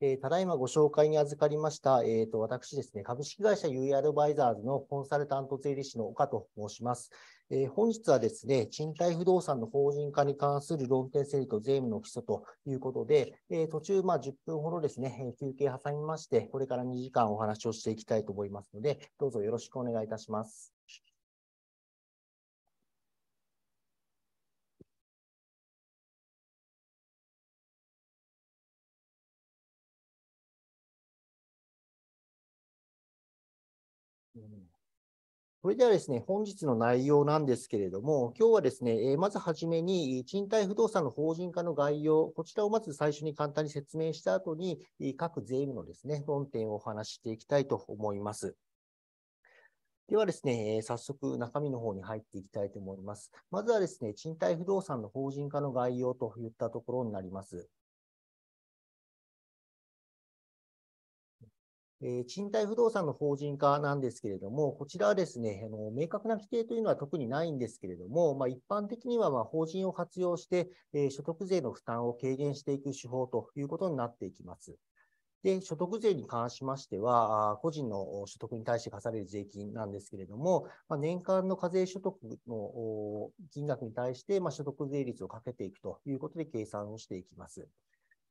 えー、ただいまご紹介に預かりました、えーと、私ですね、株式会社 UE アドバイザーズのコンサルタント税理士の岡と申します。えー、本日はですね、賃貸不動産の法人化に関する論点整理と税務の基礎ということで、えー、途中、まあ、10分ほどですね、休憩挟みまして、これから2時間お話をしていきたいと思いますので、どうぞよろしくお願いいたします。それではですね、本日の内容なんですけれども、今日はですね、えまずはじめに、賃貸不動産の法人化の概要、こちらをまず最初に簡単に説明した後に、各税務のですね、論点をお話ししていきたいと思います。ではですね、早速中身の方に入っていきたいと思います。まずはですね、賃貸不動産の法人化の概要といったところになります。え賃貸不動産の法人化なんですけれども、こちらはですね、あの明確な規定というのは特にないんですけれども、まあ、一般的にはま法人を活用して、え所得税の負担を軽減していく手法ということになっていきます。で、所得税に関しましては、個人の所得に対して課される税金なんですけれども、まあ、年間の課税所得の金額に対して、ま所得税率をかけていくということで計算をしていきます。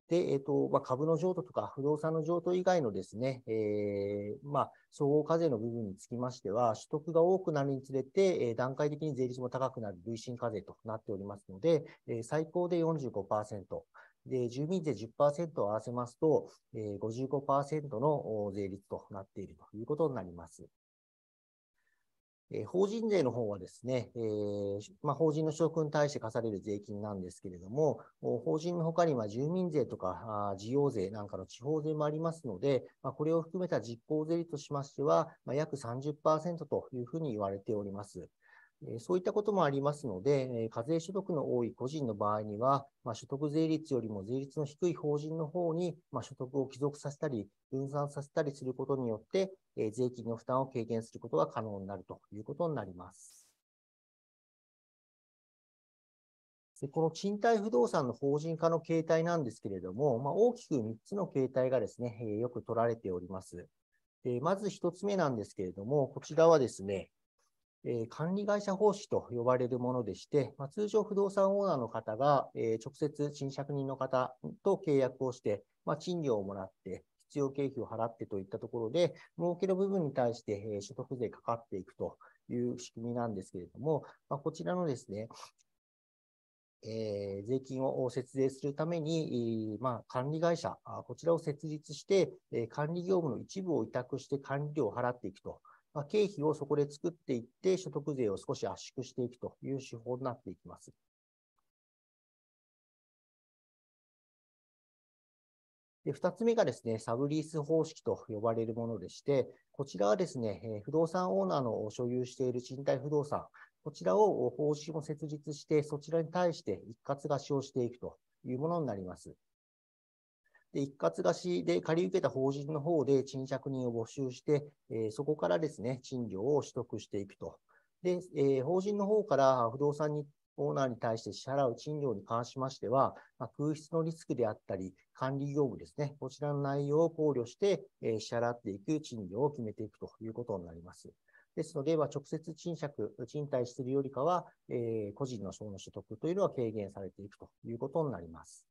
で、えっと、まあ、株の譲渡とか不動産の譲渡以外のですね、えー、まあ、総合課税の部分につきましては、取得が多くなるにつれて、えー、段階的に税率も高くなる累進課税となっておりますので、えー、最高で45%。で、住民税10%を合わせますと、えー、55%の税率となっているということになります。えー、法人税の方はですね、えーまあ、法人の所得に対して課される税金なんですけれども、法人の他には住民税とか事業税なんかの地方税もありますので、まあ、これを含めた実効税率としましては、まあ、約30%というふうに言われております。そういったこともありますので、課税所得の多い個人の場合には、まあ、所得税率よりも税率の低い法人の方に、まあ、所得を帰属させたり、分散させたりすることによって、え税金の負担を軽減することが可能になるということになります。でこの賃貸不動産の法人化の形態なんですけれども、まあ、大きく3つの形態がですね、えよく取られております。でまず1つ目なんですけれども、こちらはですね、え管理会社方式と呼ばれるものでして、ま通常不動産オーナーの方が、え直接賃借人の方と契約をして、ま賃料をもらって、必要経費を払ってといったところで、儲けの部分に対して、え所得税かかっていくという仕組みなんですけれども、まこちらのですね、え税金を節税するために、ま管理会社、こちらを設立して、管理業務の一部を委託して管理料を払っていくと。まあ、経費をそこで作っていって、所得税を少し圧縮していくという手法になっていきます。で、二つ目がですね、サブリース方式と呼ばれるものでして、こちらはですね、え不動産オーナーの所有している賃貸不動産、こちらを方針を設立して、そちらに対して一括貸しをしていくというものになります。で、一括貸しで借り受けた法人の方で賃借人を募集して、えそこからですね、賃料を取得していくと。で、え法人の方から不動産にオーナーに対して支払う賃料に関しましては、ま空室のリスクであったり、管理業務ですね、こちらの内容を考慮して、え支払っていく賃料を決めていくということになります。ですので、ま直接賃借、賃貸するよりかは、え個人の所の所得というのは軽減されていくということになります。